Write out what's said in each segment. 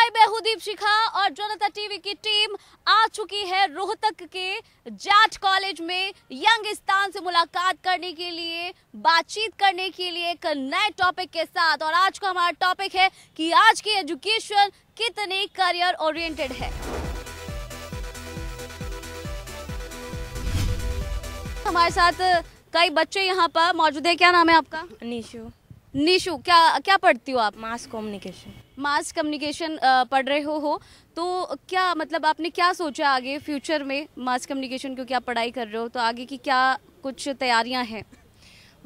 हाय मैं शिखा और जनता टीवी की टीम आ चुकी है रोहतक के जाट कॉलेज में स्थान से मुलाकात करने के लिए बातचीत करने के लिए एक नए टॉपिक के साथ और आज का हमारा टॉपिक है कि आज की एजुकेशन कितनी करियर ओरिएंटेड है हमारे साथ कई बच्चे यहाँ पर मौजूद है क्या नाम है आपका निशु निशु क्या क्या पढ़ती हो आप mass communication mass communication uh, पढ़ रहे हो हो तो क्या मतलब आपने क्या सोचा आगे फ्यूचर में मास कम्युनिकेशन क्योंकि आप पढ़ाई कर रहे हो तो आगे की क्या कुछ तैयारियां हैं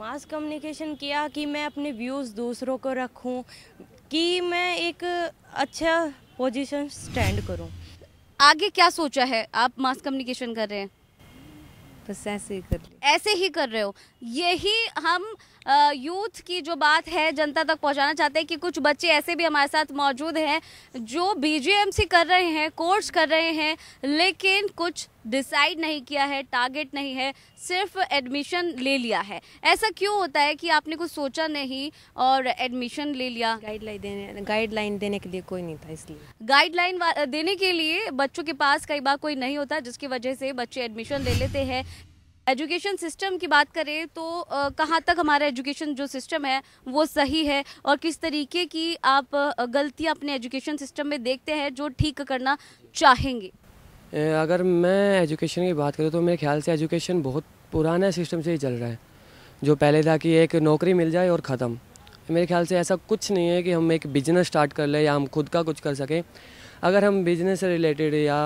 मास कम्युनिकेशन किया कि मैं अपने व्यूज़ दूसरों को रखूं कि मैं एक अच्छा पोजीशन स्टैंड करूं आगे क्या सोचा है आप मास कम्युनिकेशन कर रहे हैं बस ऐसे ही कर ऐसे ही कर रहे हो यही हम यूथ की जो बात है जनता तक पहुंचाना चाहते हैं कि कुछ बच्चे ऐसे भी हमारे साथ मौजूद हैं जो बीजेएमसी कर रहे हैं कोर्स कर रहे हैं लेकिन कुछ डिसाइड नहीं किया है टारगेट नहीं है सिर्फ एडमिशन ले लिया है ऐसा क्यों होता है कि आपने कुछ सोचा नहीं और एडमिशन ले लिया गाइडलाइन देने गाइडलाइन देने के लिए कोई नहीं था इसलिए गाइडलाइन देने के लिए बच्चों के पास कई बार कोई नहीं होता जिसकी वजह से बच्चे एडमिशन ले लेते हैं एजुकेशन सिस्टम की बात करें तो कहाँ तक हमारा एजुकेशन जो सिस्टम है वो सही है और किस तरीके की आप गलतियाँ अपने एजुकेशन सिस्टम में देखते हैं जो ठीक करना चाहेंगे अगर मैं एजुकेशन की बात करूँ तो मेरे ख्याल से एजुकेशन बहुत पुराना सिस्टम से ही चल रहा है जो पहले था कि एक नौकरी मिल जाए और ख़त्म मेरे ख्याल से ऐसा कुछ नहीं है कि हम एक बिजनेस स्टार्ट कर लें या हम खुद का कुछ कर सकें अगर हम बिजनेस से रिलेटेड या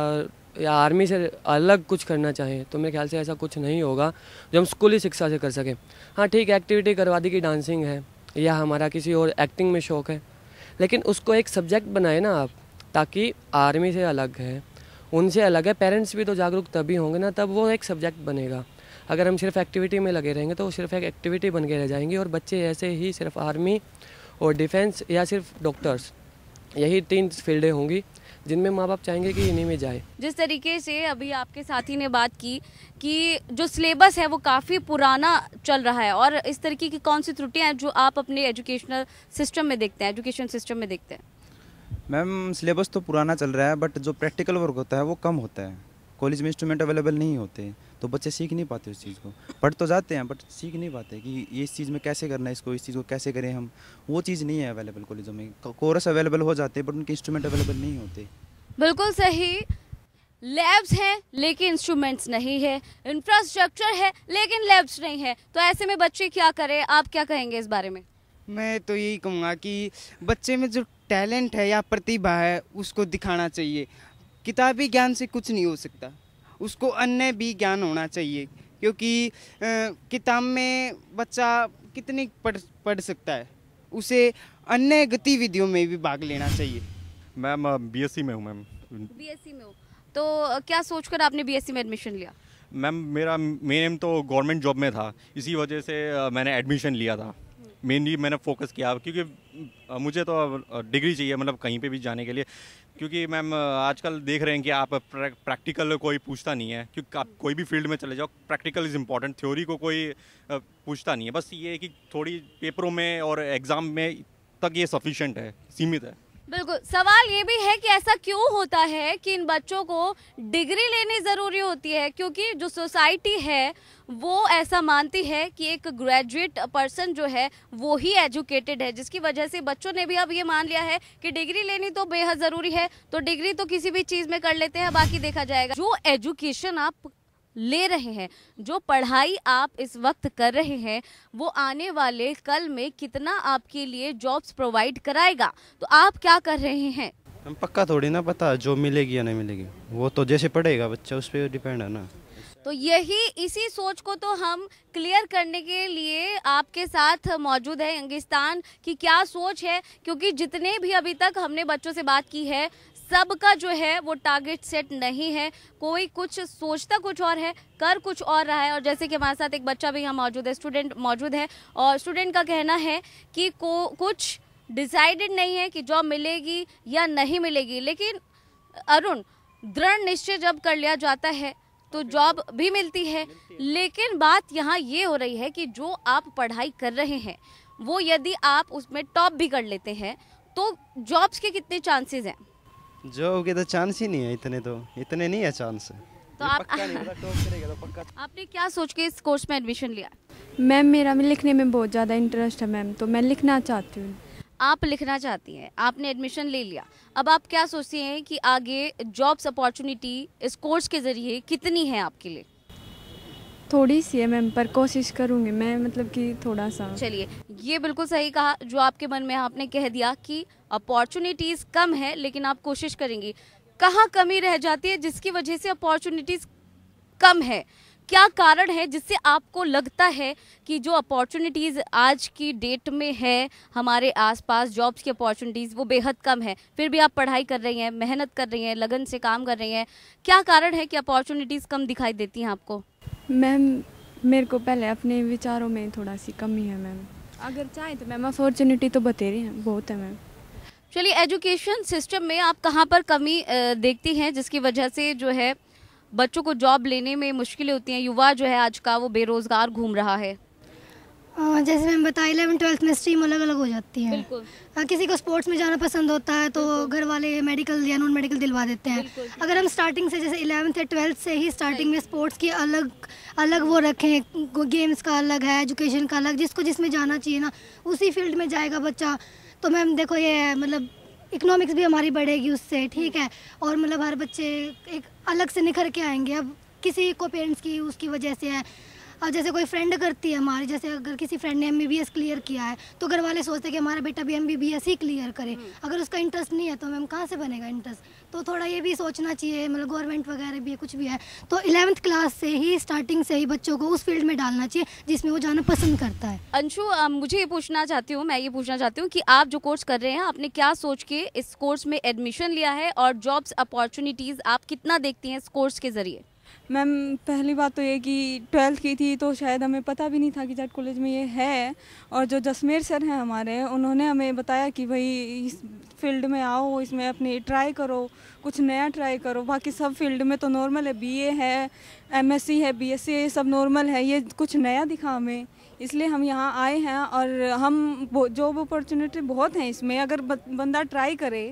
या आर्मी से अलग कुछ करना चाहें तो मेरे ख्याल से ऐसा कुछ नहीं होगा जो हम स्कूली शिक्षा से कर सकें हाँ ठीक एक्टिविटी करवा दी कि डांसिंग है या हमारा किसी और एक्टिंग में शौक़ है लेकिन उसको एक सब्जेक्ट बनाए ना आप ताकि आर्मी से अलग है उनसे अलग है पेरेंट्स भी तो जागरूक तभी होंगे ना तब वो एक सब्जेक्ट बनेगा अगर हम सिर्फ एक्टिविटी में लगे रहेंगे तो वो सिर्फ एक एक्टिविटी बन के रह जाएंगे और बच्चे ऐसे ही सिर्फ आर्मी और डिफेंस या सिर्फ डॉक्टर्स यही तीन फील्डें होंगी जिनमें माँ बाप चाहेंगे कि इन्हीं में जाए जिस तरीके से अभी आपके साथी ने बात की कि जो सिलेबस है वो काफ़ी पुराना चल रहा है और इस तरीके की कौन सी त्रुटियाँ हैं जो आप अपने एजुकेशनल सिस्टम में देखते हैं एजुकेशन सिस्टम में देखते हैं मैम सिलेबस तो पुराना चल रहा है बट जो प्रैक्टिकल वर्क होता है वो कम होता है कॉलेज में इंस्ट्रूमेंट अवेलेबल नहीं होते तो बच्चे सीख नहीं पाते उस चीज़ को पढ़ तो जाते हैं बट सीख नहीं पाते कि ये इस चीज़ में कैसे करना है इसको इस चीज़ को कैसे करें हम वो चीज़ नहीं है अवेलेबल कॉलेजों में कोर्स अवेलेबल हो जाते हैं बट उनके इंस्ट्रूमेंट अवेलेबल नहीं होते बिल्कुल सही लैब्स हैं लेकिन इंस्ट्रूमेंट्स नहीं है इंफ्रास्ट्रक्चर है लेकिन लैब्स नहीं है तो ऐसे में बच्चे क्या करें आप क्या कहेंगे इस बारे में मैं तो यही कहूँगा कि बच्चे में जो टैलेंट है या प्रतिभा है उसको दिखाना चाहिए किताबी ज्ञान से कुछ नहीं हो सकता उसको अन्य भी ज्ञान होना चाहिए क्योंकि किताब में बच्चा कितनी पढ़ पढ़ सकता है उसे अन्य गतिविधियों में भी भाग लेना चाहिए मैम बीएससी में हूँ मैम बीएससी में हूँ तो क्या सोचकर आपने बीएससी में एडमिशन लिया मैम मेरा मेन एम तो गवर्नमेंट जॉब में था इसी वजह से मैंने एडमिशन लिया था मेनली मैंने फोकस किया क्योंकि मुझे तो डिग्री चाहिए मतलब कहीं पे भी जाने के लिए क्योंकि मैम आजकल देख रहे हैं कि आप प्रैक्टिकल कोई पूछता नहीं है क्योंकि आप कोई भी फील्ड में चले जाओ प्रैक्टिकल इज़ इम्पॉर्टेंट थ्योरी को कोई पूछता नहीं है बस ये कि थोड़ी पेपरों में और एग्ज़ाम में तक ये सफिशेंट है सीमित है बिल्कुल सवाल ये भी है कि ऐसा क्यों होता है कि इन बच्चों को डिग्री लेनी ज़रूरी होती है क्योंकि जो सोसाइटी है वो ऐसा मानती है कि एक ग्रेजुएट पर्सन जो है वो ही एजुकेटेड है जिसकी वजह से बच्चों ने भी अब ये मान लिया है कि डिग्री लेनी तो बेहद ज़रूरी है तो डिग्री तो किसी भी चीज़ में कर लेते हैं बाकी देखा जाएगा जो एजुकेशन आप ले रहे हैं जो पढ़ाई आप इस वक्त कर रहे हैं वो आने वाले कल में कितना आपके लिए जॉब्स प्रोवाइड कराएगा तो आप क्या कर रहे हैं हम पक्का थोड़ी ना पता जो मिलेगी या नहीं मिलेगी वो तो जैसे पढ़ेगा बच्चा उस पर डिपेंड है ना तो यही इसी सोच को तो हम क्लियर करने के लिए आपके साथ मौजूद है यंगिस्तान की क्या सोच है क्योंकि जितने भी अभी तक हमने बच्चों से बात की है सबका जो है वो टारगेट सेट नहीं है कोई कुछ सोचता कुछ और है कर कुछ और रहा है और जैसे कि हमारे साथ एक बच्चा भी यहाँ मौजूद है स्टूडेंट मौजूद है और स्टूडेंट का कहना है कि को कुछ डिसाइडेड नहीं है कि जॉब मिलेगी या नहीं मिलेगी लेकिन अरुण दृढ़ निश्चय जब कर लिया जाता है तो जॉब भी मिलती है लेकिन बात यहाँ ये हो रही है कि जो आप पढ़ाई कर रहे हैं वो यदि आप उसमें टॉप भी कर लेते हैं तो जॉब्स के कितने चांसेस हैं जॉब के तो चांस ही नहीं है इतने तो इतने नहीं है चांस तो आप नहीं तो आपने क्या सोच के इस कोर्स में एडमिशन लिया मैम मेरा में लिखने में बहुत ज़्यादा इंटरेस्ट है मैम तो मैं लिखना चाहती हूँ आप लिखना चाहती हैं आपने एडमिशन ले लिया अब आप क्या सोचती हैं कि आगे जॉब्स अपॉर्चुनिटी इस कोर्स के ज़रिए कितनी है आपके लिए थोड़ी सी है मैम पर कोशिश करूँगी मैं मतलब कि थोड़ा सा चलिए ये बिल्कुल सही कहा जो आपके मन में आपने कह दिया कि अपॉर्चुनिटीज़ कम है लेकिन आप कोशिश करेंगी कहाँ कमी रह जाती है जिसकी वजह से अपॉर्चुनिटीज़ कम है क्या कारण है जिससे आपको लगता है कि जो अपॉर्चुनिटीज़ आज की डेट में है हमारे आसपास जॉब्स की अपॉर्चुनिटीज़ वो बेहद कम है फिर भी आप पढ़ाई कर रही हैं मेहनत कर रही हैं लगन से काम कर रही हैं क्या कारण है कि अपॉर्चुनिटीज़ कम दिखाई देती हैं आपको मैम मेरे को पहले अपने विचारों में थोड़ा सी कमी है मैम अगर चाहें तो मैम अपॉर्चुनिटी तो बतेरी हैं बहुत है मैम चलिए एजुकेशन सिस्टम में आप कहाँ पर कमी देखती हैं जिसकी वजह से जो है बच्चों को जॉब लेने में मुश्किलें होती हैं युवा जो है आज का वो बेरोज़गार घूम रहा है जैसे मैंने बताया इलेवन ट्वेल्थ में स्ट्रीम अलग अलग हो जाती है आ, किसी को स्पोर्ट्स में जाना पसंद होता है तो घर वाले मेडिकल या नॉन मेडिकल दिलवा देते हैं अगर हम स्टार्टिंग से जैसे इलेवंथ या ट्वेल्थ से ही स्टार्टिंग में स्पोर्ट्स की अलग अलग वो रखें गेम्स का अलग है एजुकेशन का अलग जिसको जिसमें जाना चाहिए ना उसी फील्ड में जाएगा बच्चा तो मैम देखो ये मतलब इकोनॉमिक्स भी हमारी बढ़ेगी उससे ठीक है और मतलब हर बच्चे एक अलग से निखर के आएंगे अब किसी को पेरेंट्स की उसकी वजह से है अब जैसे कोई फ्रेंड करती है हमारी जैसे अगर किसी फ्रेंड ने एम क्लियर किया है तो घर वाले सोचते कि हमारा बेटा भी एम ही क्लियर करे हम्म। अगर उसका इंटरेस्ट नहीं है तो मैम कहाँ से बनेगा इंटरेस्ट तो थोड़ा ये भी सोचना चाहिए मतलब गवर्नमेंट वगैरह भी है कुछ भी है तो इलेवंथ क्लास से ही स्टार्टिंग से ही बच्चों को उस फील्ड में डालना चाहिए जिसमें वो जाना पसंद करता है अंशु मुझे ये पूछना चाहती हूँ मैं ये पूछना चाहती हूँ कि आप जो कोर्स कर रहे हैं आपने क्या सोच के इस कोर्स में एडमिशन लिया है और जॉब्स अपॉर्चुनिटीज़ आप कितना देखती हैं इस कोर्स के ज़रिए मैम पहली बात तो ये कि ट्वेल्थ की थी तो शायद हमें पता भी नहीं था कि जाट कॉलेज में ये है और जो जसमेर सर हैं हमारे उन्होंने हमें बताया कि भाई इस फील्ड में आओ इसमें अपनी ट्राई करो कुछ नया ट्राई करो बाकी सब फील्ड में तो नॉर्मल है बीए है एमएससी है बीएससी ये सब नॉर्मल है ये कुछ नया दिखा हमें इसलिए हम यहाँ आए हैं और हम जॉब अपॉर्चुनिटी बहुत हैं इसमें अगर बंदा ट्राई करे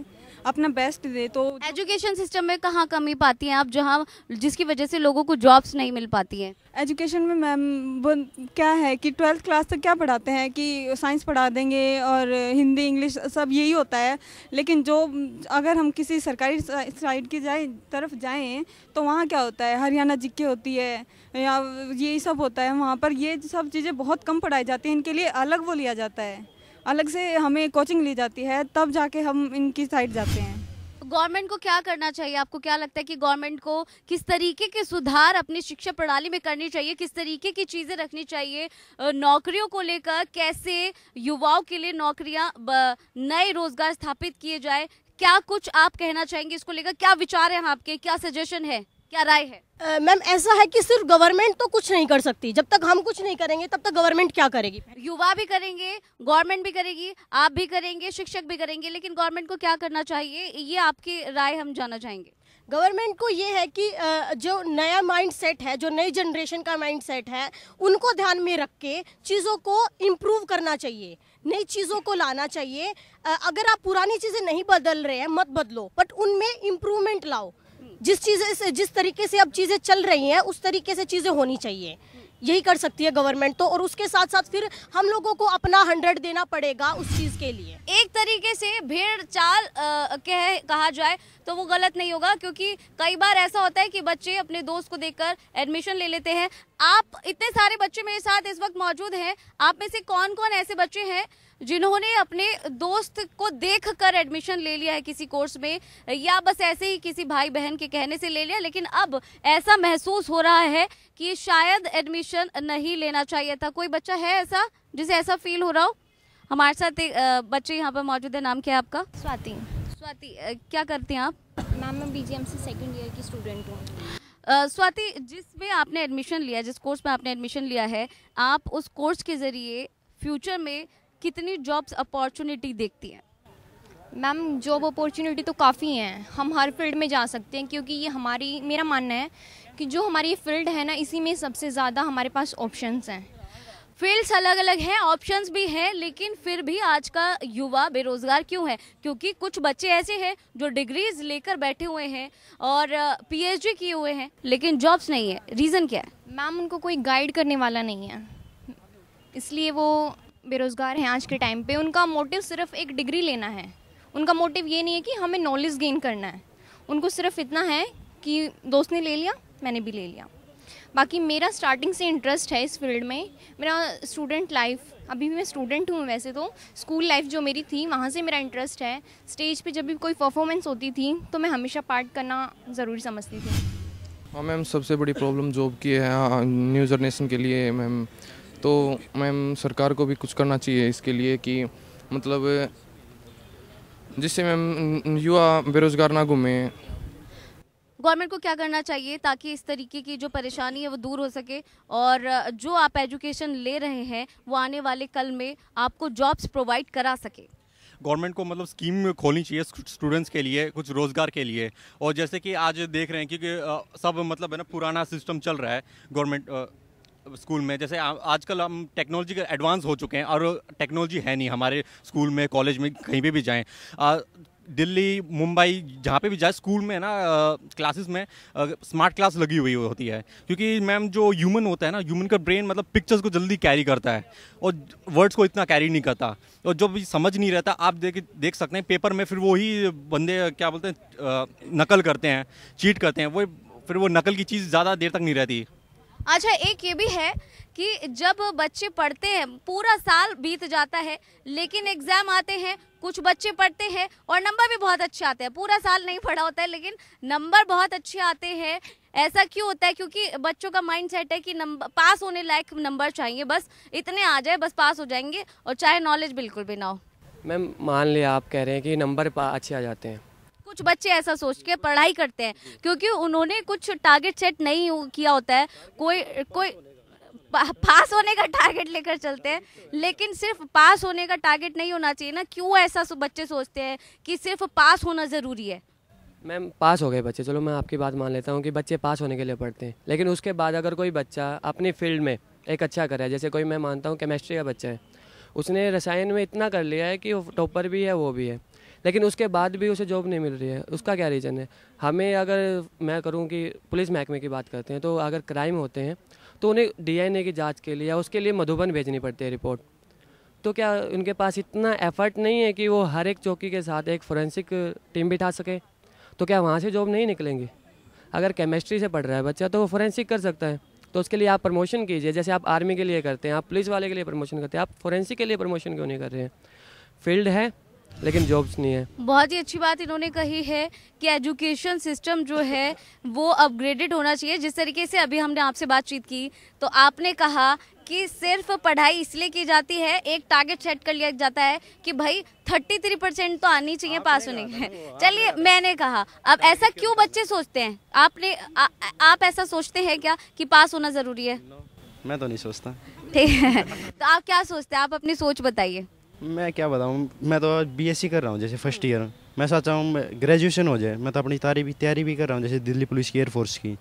अपना बेस्ट दे तो एजुकेशन सिस्टम में कहाँ कमी पाती हैं आप जहाँ जिसकी वजह से लोगों को जॉब्स नहीं मिल पाती हैं एजुकेशन में मैम वो क्या है कि ट्वेल्थ क्लास तक क्या पढ़ाते हैं कि साइंस पढ़ा देंगे और हिंदी इंग्लिश सब यही होता है लेकिन जो अगर हम किसी सरकारी साइड की जाए तरफ जाएँ तो वहाँ क्या होता है हरियाणा जिक्के होती है या यही सब होता है वहाँ पर ये सब चीज़ें बहुत कम पढ़ाई जाती हैं इनके लिए अलग वो लिया जाता है अलग से हमें कोचिंग ली जाती है तब जाके हम इनकी साइड जाते हैं गवर्नमेंट को क्या करना चाहिए आपको क्या लगता है कि गवर्नमेंट को किस तरीके के सुधार अपनी शिक्षा प्रणाली में करनी चाहिए किस तरीके की चीज़ें रखनी चाहिए नौकरियों को लेकर कैसे युवाओं के लिए नौकरियां नए रोजगार स्थापित किए जाए क्या कुछ आप कहना चाहेंगे इसको लेकर क्या विचार हैं आपके क्या सजेशन है क्या राय है मैम ऐसा है कि सिर्फ गवर्नमेंट तो कुछ नहीं कर सकती जब तक हम कुछ नहीं करेंगे तब तक गवर्नमेंट क्या करेगी युवा भी करेंगे गवर्नमेंट भी करेगी आप भी करेंगे शिक्षक भी करेंगे लेकिन गवर्नमेंट को क्या करना चाहिए ये आपकी राय हम जाना चाहेंगे गवर्नमेंट को ये है कि जो नया माइंड सेट है जो नई जनरेशन का माइंड सेट है उनको ध्यान में रख के चीज़ों को इम्प्रूव करना चाहिए नई चीज़ों को लाना चाहिए अगर आप पुरानी चीज़ें नहीं बदल रहे हैं मत बदलो बट उनमें इम्प्रूवमेंट लाओ जिस चीज़ें जिस तरीके से अब चीज़ें चल रही हैं उस तरीके से चीज़ें होनी चाहिए यही कर सकती है गवर्नमेंट तो और उसके साथ साथ फिर हम लोगों को अपना हंड्रेड देना पड़ेगा उस चीज के लिए एक तरीके से भेड़ चाल कह कहा जाए तो वो गलत नहीं होगा क्योंकि कई बार ऐसा होता है कि बच्चे अपने दोस्त को देखकर एडमिशन ले लेते हैं आप इतने सारे बच्चे मेरे साथ इस वक्त मौजूद हैं आप में से कौन कौन ऐसे बच्चे हैं जिन्होंने अपने दोस्त को देख कर एडमिशन ले लिया है किसी कोर्स में या बस ऐसे ही किसी भाई बहन के कहने से ले लिया लेकिन अब ऐसा महसूस हो रहा है कि शायद एडमिशन नहीं लेना चाहिए था कोई बच्चा है ऐसा जिसे ऐसा फील हो रहा हो हमारे साथ बच्चे यहाँ पर मौजूद है नाम क्या है आपका स्वाति स्वाति क्या करते हैं आप मैम मैं बी से सेकेंड ईयर की स्टूडेंट हूँ स्वाति जिसमें आपने एडमिशन लिया जिस कोर्स में आपने एडमिशन लिया है आप उस कोर्स के ज़रिए फ्यूचर में कितनी जॉब्स अपॉर्चुनिटी देखती हैं मैम जॉब अपॉर्चुनिटी तो काफ़ी हैं हम हर फील्ड में जा सकते हैं क्योंकि ये हमारी मेरा मानना है कि जो हमारी फील्ड है ना इसी में सबसे ज़्यादा हमारे पास ऑप्शंस हैं फील्ड्स अलग अलग हैं ऑप्शंस भी हैं लेकिन फिर भी आज का युवा बेरोजगार क्यों है क्योंकि कुछ बच्चे ऐसे हैं जो डिग्रीज लेकर बैठे हुए हैं और पीएचडी किए हुए हैं लेकिन जॉब्स नहीं है रीज़न क्या है मैम उनको कोई गाइड करने वाला नहीं है इसलिए वो बेरोज़गार हैं आज के टाइम पे उनका मोटिव सिर्फ एक डिग्री लेना है उनका मोटिव ये नहीं है कि हमें नॉलेज गेन करना है उनको सिर्फ इतना है कि दोस्त ने ले लिया मैंने भी ले लिया बाकी मेरा स्टार्टिंग से इंटरेस्ट है इस फील्ड में मेरा स्टूडेंट लाइफ अभी भी मैं स्टूडेंट हूँ वैसे तो स्कूल लाइफ जो मेरी थी वहाँ से मेरा इंटरेस्ट है स्टेज पे जब भी कोई परफॉर्मेंस होती थी तो मैं हमेशा पार्ट करना ज़रूरी समझती थी हाँ मैम सबसे बड़ी प्रॉब्लम जॉब की है न्यूज़ हाँ, जनरेशन के लिए मैम तो मैम सरकार को भी कुछ करना चाहिए इसके लिए कि मतलब जिससे मैम युवा बेरोजगार ना घूमे गवर्नमेंट को क्या करना चाहिए ताकि इस तरीके की जो परेशानी है वो दूर हो सके और जो आप एजुकेशन ले रहे हैं वो आने वाले कल में आपको जॉब्स प्रोवाइड करा सके गवर्नमेंट को मतलब स्कीम खोलनी चाहिए स्टूडेंट्स के लिए कुछ रोज़गार के लिए और जैसे कि आज देख रहे हैं क्योंकि सब मतलब है ना पुराना सिस्टम चल रहा है गवर्नमेंट स्कूल में जैसे आजकल हम टेक्नोलॉजी एडवांस हो चुके हैं और टेक्नोलॉजी है नहीं हमारे स्कूल में कॉलेज में कहीं पर भी जाएँ दिल्ली मुंबई जहाँ पे भी जाए स्कूल में ना क्लासेस में स्मार्ट क्लास लगी हुई होती है क्योंकि मैम जो ह्यूमन होता है ना ह्यूमन का ब्रेन मतलब पिक्चर्स को जल्दी कैरी करता है और वर्ड्स को इतना कैरी नहीं करता और जो भी समझ नहीं रहता आप देख देख सकते हैं पेपर में फिर वही बंदे क्या बोलते हैं नकल करते हैं चीट करते हैं वो फिर वो नकल की चीज़ ज़्यादा देर तक नहीं रहती अच्छा एक ये भी है कि जब बच्चे पढ़ते हैं पूरा साल बीत जाता है लेकिन एग्जाम आते हैं कुछ बच्चे पढ़ते हैं और नंबर भी बहुत अच्छे आते हैं पूरा साल नहीं पढ़ा होता है लेकिन नंबर बहुत अच्छे आते हैं ऐसा क्यों होता है क्योंकि बच्चों का माइंड सेट है कि नंबर पास होने लायक नंबर चाहिए बस इतने आ जाए बस पास हो जाएंगे और चाहे नॉलेज बिल्कुल भी ना हो मैम मान लिया आप कह रहे हैं कि नंबर अच्छे आ जाते हैं कुछ बच्चे ऐसा सोच के पढ़ाई करते हैं क्योंकि उन्होंने कुछ टारगेट सेट नहीं किया होता है कोई कोई पास होने का टारगेट लेकर चलते हैं लेकिन सिर्फ पास होने का टारगेट नहीं होना चाहिए ना क्यों ऐसा बच्चे सोचते हैं कि सिर्फ पास होना ज़रूरी है मैम पास हो गए बच्चे चलो मैं आपकी बात मान लेता हूँ कि बच्चे पास होने के लिए पढ़ते हैं लेकिन उसके बाद अगर कोई बच्चा अपनी फील्ड में एक अच्छा करे जैसे कोई मैं मानता हूँ केमिस्ट्री का बच्चा है उसने रसायन में इतना कर लिया है कि टॉपर भी है वो भी है लेकिन उसके बाद भी उसे जॉब नहीं मिल रही है उसका क्या रीज़न है हमें अगर मैं करूँ कि पुलिस महकमे की बात करते हैं तो अगर क्राइम होते हैं तो उन्हें डीआईएनए की जाँच के लिए या उसके लिए मधुबन भेजनी पड़ती है रिपोर्ट तो क्या उनके पास इतना एफर्ट नहीं है कि वो हर एक चौकी के साथ एक फोरेंसिक टीम बिठा सके तो क्या वहाँ से जॉब नहीं निकलेंगी अगर केमिस्ट्री से पढ़ रहा है बच्चा तो वो फोरेंसिक कर सकता है तो उसके लिए आप प्रमोशन कीजिए जैसे आप आर्मी के लिए करते हैं आप पुलिस वाले के लिए प्रमोशन करते हैं आप फोरेंसिक के लिए प्रमोशन क्यों नहीं कर रहे हैं फील्ड है लेकिन जॉब्स नहीं है बहुत ही अच्छी बात इन्होंने कही है कि एजुकेशन सिस्टम जो है वो अपग्रेडेड होना चाहिए जिस तरीके से अभी हमने आपसे बातचीत की तो आपने कहा कि सिर्फ पढ़ाई इसलिए की जाती है एक टारगेट सेट कर लिया जाता है कि भाई थर्टी थ्री परसेंट तो आनी चाहिए पास होने के चलिए मैंने कहा अब ऐसा क्यों बच्चे सोचते हैं आपने आप ऐसा सोचते हैं क्या कि पास होना जरूरी है मैं तो नहीं सोचता ठीक है तो आप क्या सोचते हैं आप अपनी सोच बताइए मैं क्या बताऊँ मैं तो आज बीएससी कर रहा हूँ जैसे फर्स्ट ईयर मैं सोचा हूँ ग्रेजुएशन हो जाए मैं तो अपनी तारी भी तैयारी भी कर रहा हूँ जैसे दिल्ली पुलिस की एयरफोर्स की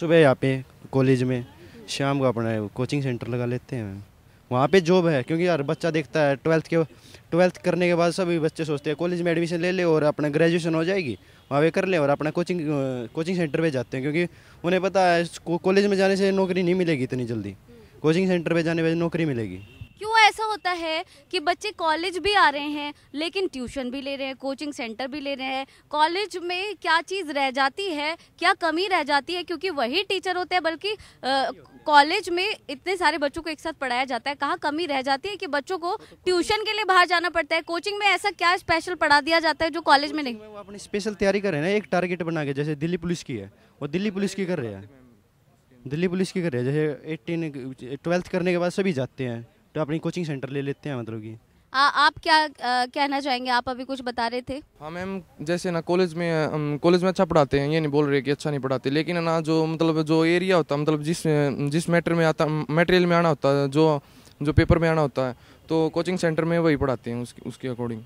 सुबह यहाँ पे कॉलेज में शाम को अपना कोचिंग सेंटर लगा लेते हैं वहाँ पे जॉब है क्योंकि यार बच्चा देखता है ट्वेल्थ के ट्वेल्थ करने के बाद सभी बच्चे सोचते हैं कॉलेज में एडमिशन ले ले और अपना ग्रेजुएशन हो जाएगी वहाँ पे कर लें और अपना कोचिंग कोचिंग सेंटर पे जाते हैं क्योंकि उन्हें पता है कॉलेज में जाने से नौकरी नहीं मिलेगी इतनी जल्दी कोचिंग हम्म। सेंटर पे जाने पर नौकरी मिलेगी ऐसा होता है कि बच्चे कॉलेज भी आ रहे हैं लेकिन ट्यूशन भी ले रहे हैं कोचिंग सेंटर भी ले रहे हैं कॉलेज में क्या चीज़ रह जाती है क्या कमी रह जाती है क्योंकि वही टीचर होते हैं बल्कि कॉलेज में इतने सारे बच्चों को एक साथ पढ़ाया जाता है कहाँ कमी रह जाती है कि बच्चों को ट्यूशन के लिए बाहर जाना पड़ता है कोचिंग में ऐसा क्या स्पेशल पढ़ा दिया जाता है जो कॉलेज में नहीं वो अपनी स्पेशल तैयारी कर रहे हैं ना एक टारगेट बना के जैसे दिल्ली पुलिस की है वो दिल्ली पुलिस की कर रहे हैं दिल्ली पुलिस की कर रहे हैं जैसे एटीन ट्वेल्थ करने के बाद सभी जाते हैं तो अपनी कोचिंग सेंटर ले लेते हैं मतलब कि आ, आप क्या आ, कहना चाहेंगे आप अभी कुछ बता रहे थे हाँ मैम जैसे ना कॉलेज में हम कॉलेज में अच्छा पढ़ाते हैं ये नहीं बोल रहे कि अच्छा नहीं पढ़ाते लेकिन ना जो मतलब जो एरिया होता है मतलब जिस जिस मैटर में आता मटेरियल में आना होता है जो जो पेपर में आना होता है तो कोचिंग सेंटर में वही पढ़ाते हैं उसके उसके अकॉर्डिंग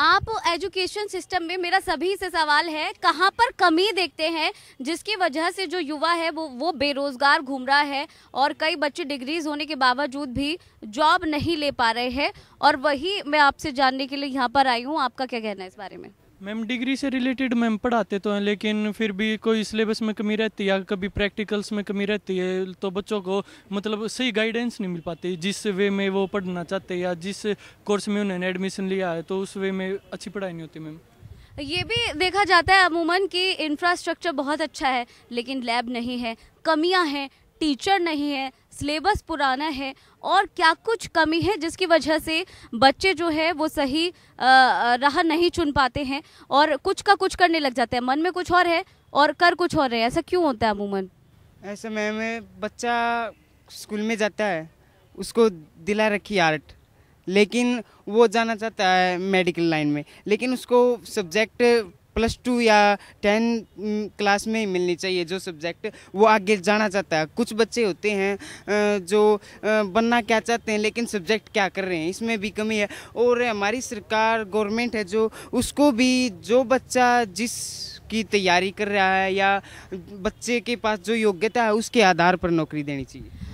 आप एजुकेशन सिस्टम में मेरा सभी से सवाल है कहाँ पर कमी देखते हैं जिसकी वजह से जो युवा है वो वो बेरोजगार घूम रहा है और कई बच्चे डिग्रीज होने के बावजूद भी जॉब नहीं ले पा रहे हैं और वही मैं आपसे जानने के लिए यहाँ पर आई हूँ आपका क्या कहना है इस बारे में मैम डिग्री से रिलेटेड मैम पढ़ाते तो हैं लेकिन फिर भी कोई सिलेबस में कमी रहती है या कभी प्रैक्टिकल्स में कमी रहती है तो बच्चों को मतलब सही गाइडेंस नहीं मिल पाती जिस वे में वो पढ़ना चाहते या जिस कोर्स में उन्होंने एडमिशन लिया है तो उस वे में अच्छी पढ़ाई नहीं होती मैम ये भी देखा जाता है अमूमन कि इंफ्रास्ट्रक्चर बहुत अच्छा है लेकिन लैब नहीं है कमियाँ हैं टीचर नहीं है सिलेबस पुराना है और क्या कुछ कमी है जिसकी वजह से बच्चे जो है वो सही राह नहीं चुन पाते हैं और कुछ का कुछ करने लग जाते हैं मन में कुछ और है और कर कुछ और है ऐसा क्यों होता है अमूमन ऐसे मैम बच्चा स्कूल में जाता है उसको दिला रखी आर्ट लेकिन वो जाना चाहता है मेडिकल लाइन में लेकिन उसको सब्जेक्ट प्लस टू या टेन क्लास mm, में ही मिलनी चाहिए जो सब्जेक्ट वो आगे जाना चाहता है कुछ बच्चे होते हैं जो बनना क्या चाहते हैं लेकिन सब्जेक्ट क्या कर रहे हैं इसमें भी कमी है और हमारी सरकार गवर्नमेंट है जो उसको भी जो बच्चा जिस की तैयारी कर रहा है या बच्चे के पास जो योग्यता है उसके आधार पर नौकरी देनी चाहिए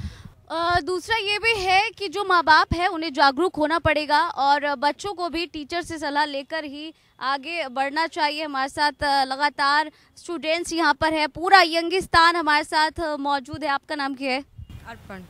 दूसरा ये भी है कि जो माँ बाप है उन्हें जागरूक होना पड़ेगा और बच्चों को भी टीचर से सलाह लेकर ही आगे बढ़ना चाहिए हमारे साथ लगातार स्टूडेंट्स यहाँ पर है पूरा यंगिस्तान हमारे साथ मौजूद है आपका नाम क्या है अर्पण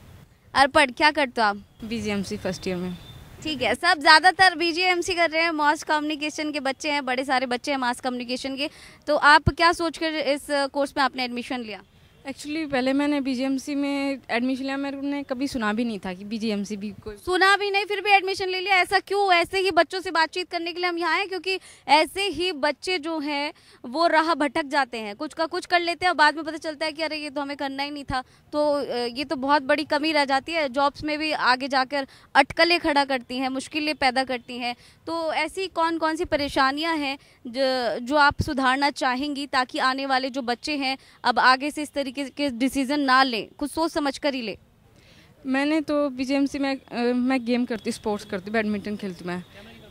अर्पण क्या करते हो आप बीजीएमसी फर्स्ट ईयर में ठीक है सब ज़्यादातर बीजीएमसी कर रहे हैं मास कम्युनिकेशन के बच्चे हैं बड़े सारे बच्चे हैं मास कम्युनिकेशन के तो आप क्या सोच कर इस कोर्स में आपने एडमिशन लिया एक्चुअली पहले मैंने बीजेएमसी में एडमिशन लिया मैंने कभी सुना भी नहीं था कि बीजेएमसी भी कोई सुना भी नहीं फिर भी एडमिशन ले लिया ऐसा क्यों ऐसे ही बच्चों से बातचीत करने के लिए हम यहाँ हैं क्योंकि ऐसे ही बच्चे जो हैं वो राह भटक जाते हैं कुछ का कुछ कर लेते हैं और बाद में पता चलता है कि अरे ये तो हमें करना ही नहीं था तो ये तो बहुत बड़ी कमी रह जाती है जॉब्स में भी आगे जाकर अटकलें खड़ा करती हैं मुश्किलें पैदा करती हैं तो ऐसी कौन कौन सी परेशानियाँ हैं जो आप सुधारना चाहेंगी ताकि आने वाले जो बच्चे हैं अब आगे से इस तरीके तरीके के डिसीजन ना लें कुछ सोच समझ कर ही लें मैंने तो बी में मैं गेम करती स्पोर्ट्स करती बैडमिंटन खेलती मैं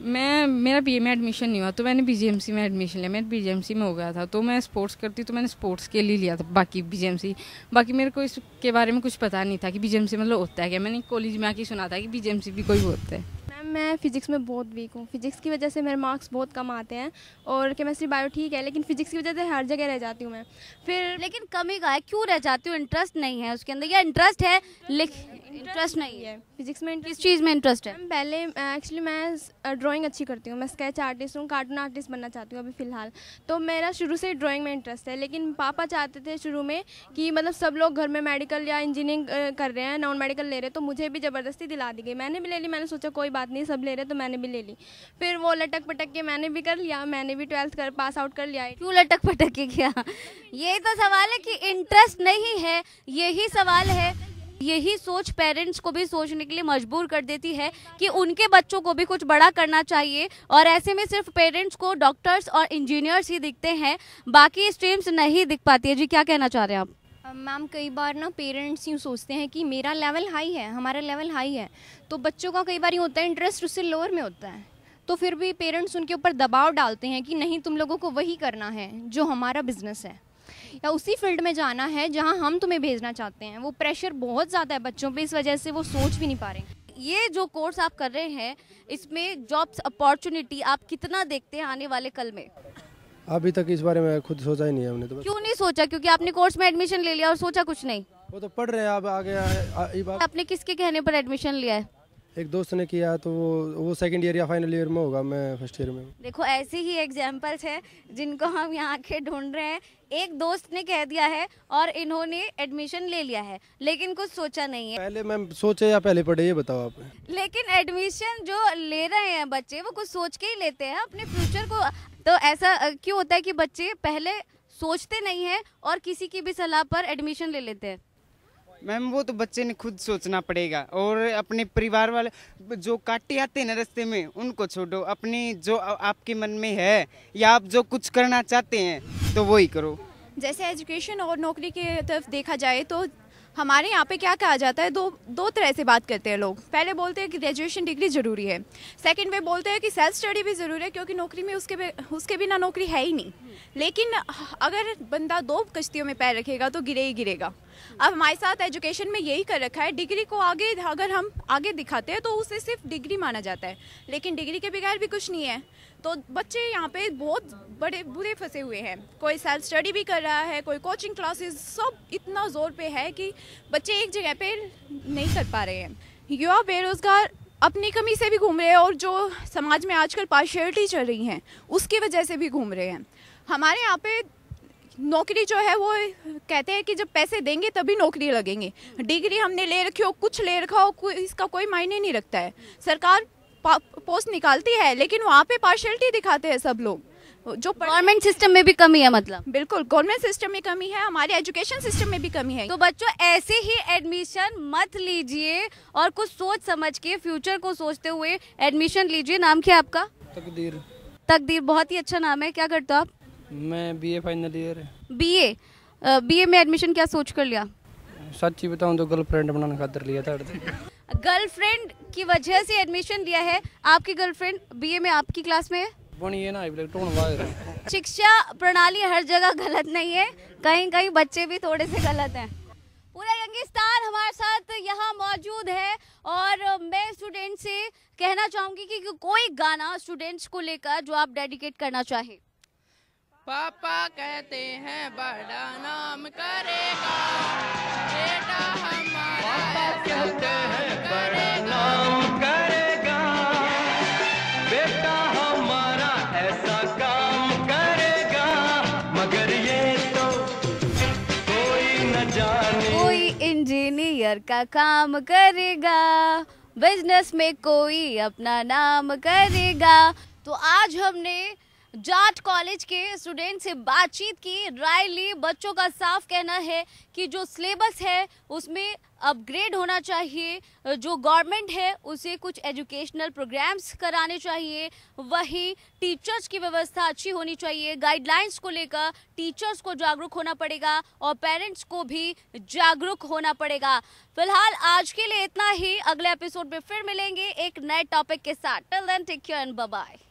मैं मेरा बी में एडमिशन नहीं हुआ तो मैंने बी में एडमिशन लिया मैं बी में हो गया था तो मैं स्पोर्ट्स करती तो मैंने स्पोर्ट्स के लिए लिया था बाकी बी बाकी मेरे को इसके बारे में कुछ पता नहीं था कि बी मतलब होता है क्या मैंने कॉलेज में आके सुना था कि बी भी कोई होता है मैं फ़िज़िक्स में बहुत वीक हूँ फिज़िक्स की वजह से मेरे मार्क्स बहुत कम आते हैं और केमिस्ट्री बायो ठीक है लेकिन फिज़िक्स की वजह से हर जगह रह जाती हूँ मैं फिर लेकिन कमी का है क्यों रह जाती हूँ इंटरेस्ट नहीं है उसके अंदर या इंटरेस्ट है लेकिन इंटरेस्ट नहीं है फिजिक्स में इस चीज़ में इंटरेस्ट है पहले एक्चुअली मैं ड्राइंग अच्छी करती हूँ मैं स्केच आर्टिस्ट हूँ कार्टून आर्टिस्ट बनना चाहती हूँ अभी फ़िलहाल तो मेरा शुरू से ड्राइंग में इंटरेस्ट है लेकिन पापा चाहते थे शुरू में कि मतलब सब लोग घर में मेडिकल या इंजीनियरिंग कर रहे हैं नॉन मेडिकल ले रहे तो मुझे भी ज़बरदस्ती दिला दी गई मैंने भी ले ली मैंने सोचा कोई बात नहीं सब ले रहे तो मैंने भी ले ली फिर वो लटक पटक के मैंने भी कर लिया मैंने भी ट्वेल्थ कर पास आउट कर लिया क्यों लटक पटक के क्या यही तो सवाल है कि इंटरेस्ट नहीं है यही सवाल है यही सोच पेरेंट्स को भी सोचने के लिए मजबूर कर देती है कि उनके बच्चों को भी कुछ बड़ा करना चाहिए और ऐसे में सिर्फ पेरेंट्स को डॉक्टर्स और इंजीनियर्स ही दिखते हैं बाकी स्ट्रीम्स नहीं दिख पाती है जी क्या कहना चाह रहे हैं आप मैम कई बार ना पेरेंट्स यूँ सोचते हैं कि मेरा लेवल हाई है हमारा लेवल हाई है तो बच्चों का कई बार ये होता है इंटरेस्ट उससे लोअर में होता है तो फिर भी पेरेंट्स उनके ऊपर दबाव डालते हैं कि नहीं तुम लोगों को वही करना है जो हमारा बिजनेस है या उसी फील्ड में जाना है जहाँ हम तुम्हें भेजना चाहते हैं वो प्रेशर बहुत ज़्यादा है बच्चों पर इस वजह से वो सोच भी नहीं पा रहे ये जो कोर्स आप कर रहे हैं इसमें जॉब्स अपॉर्चुनिटी आप कितना देखते हैं आने वाले कल में अभी तक इस बारे में खुद सोचा ही नहीं हमने तो क्यों नहीं सोचा क्योंकि आपने कोर्स में एडमिशन ले लिया और सोचा कुछ नहीं वो तो पढ़ रहे हैं आप आगे आपने किसके कहने पर एडमिशन लिया है एक दोस्त ने किया तो वो वो सेकंड ईयर या फाइनल ईयर में होगा मैं फर्स्ट ईयर में देखो ऐसे ही एग्जाम्पल्स हैं जिनको हम यहाँ के ढूंढ रहे हैं एक दोस्त ने कह दिया है और इन्होंने एडमिशन ले लिया है लेकिन कुछ सोचा नहीं है पहले मैं सोचे या पहले पढ़े ये बताओ आप लेकिन एडमिशन जो ले रहे हैं बच्चे वो कुछ सोच के ही लेते हैं अपने फ्यूचर को तो ऐसा क्यों होता है कि बच्चे पहले सोचते नहीं है और किसी की भी सलाह पर एडमिशन ले लेते हैं मैम वो तो बच्चे ने खुद सोचना पड़ेगा और अपने परिवार वाले जो काटे आते हैं ना रास्ते में उनको छोड़ो अपनी जो आपके मन में है या आप जो कुछ करना चाहते हैं तो वही करो जैसे एजुकेशन और नौकरी के तरफ देखा जाए तो हमारे यहाँ पे क्या कहा जाता है दो दो तरह से बात करते हैं लोग पहले बोलते हैं कि ग्रेजुएशन डिग्री ज़रूरी है सेकंड वे बोलते हैं कि सेल्फ स्टडी भी ज़रूरी है क्योंकि नौकरी में उसके उसके बिना नौकरी है ही नहीं लेकिन अगर बंदा दो कश्तियों में पैर रखेगा तो गिरे ही गिरेगा अब हमारे साथ एजुकेशन में यही कर रखा है डिग्री को आगे अगर हम आगे दिखाते हैं तो उसे सिर्फ डिग्री माना जाता है लेकिन डिग्री के बगैर भी कुछ नहीं है तो बच्चे यहाँ पे बहुत बड़े बुरे फंसे हुए हैं कोई सेल्फ स्टडी भी कर रहा है कोई कोचिंग क्लासेस सब इतना ज़ोर पे है कि बच्चे एक जगह पे नहीं कर पा रहे हैं युवा बेरोज़गार अपनी कमी से भी घूम रहे हैं और जो समाज में आजकल पार्शियलिटी चल रही है उसकी वजह से भी घूम रहे हैं हमारे यहाँ पे नौकरी जो है वो कहते हैं कि जब पैसे देंगे तभी नौकरी लगेंगे डिग्री हमने ले रखी हो कुछ ले रखा हो कोई इसका कोई मायने नहीं रखता है सरकार पोस्ट निकालती है लेकिन वहाँ पे पार्शलिटी दिखाते हैं सब लोग जो गवर्नमेंट सिस्टम में भी कमी है मतलब बिल्कुल गवर्नमेंट सिस्टम में कमी है हमारे एजुकेशन सिस्टम में भी कमी है तो बच्चों ऐसे ही एडमिशन मत लीजिए और कुछ सोच समझ के फ्यूचर को सोचते हुए एडमिशन लीजिए नाम क्या आपका तकदीर तकदीर बहुत ही अच्छा नाम है क्या करते हो आप मैं ए फाइनल ईयर है बीए बीए में एडमिशन क्या सोच कर लिया सच्ची बताऊँ तो गर्लफ्रेंड बनाने खातर लिया था गर्लफ्रेंड की वजह से एडमिशन लिया है आपकी गर्लफ्रेंड बीए में आपकी क्लास में है शिक्षा प्रणाली हर जगह गलत नहीं है कहीं कहीं बच्चे भी थोड़े से गलत हैं पूरा यंगिस्तान हमारे साथ यहाँ मौजूद है और मैं स्टूडेंट से कहना चाहूँगी कि कोई गाना स्टूडेंट्स को लेकर जो आप डेडिकेट करना चाहे पापा कहते हैं बड़ा नाम करेगा बेटा हमारा कहते हैं जाने कोई इंजीनियर का काम करेगा बिजनेस में कोई अपना नाम करेगा तो आज हमने जाट कॉलेज के स्टूडेंट से बातचीत की राय ली बच्चों का साफ कहना है कि जो सिलेबस है उसमें अपग्रेड होना चाहिए जो गवर्नमेंट है उसे कुछ एजुकेशनल प्रोग्राम्स कराने चाहिए वहीं टीचर्स की व्यवस्था अच्छी होनी चाहिए गाइडलाइंस को लेकर टीचर्स को जागरूक होना पड़ेगा और पेरेंट्स को भी जागरूक होना पड़ेगा फिलहाल आज के लिए इतना ही अगले एपिसोड में फिर मिलेंगे एक नए टॉपिक के साथ till then take care and bye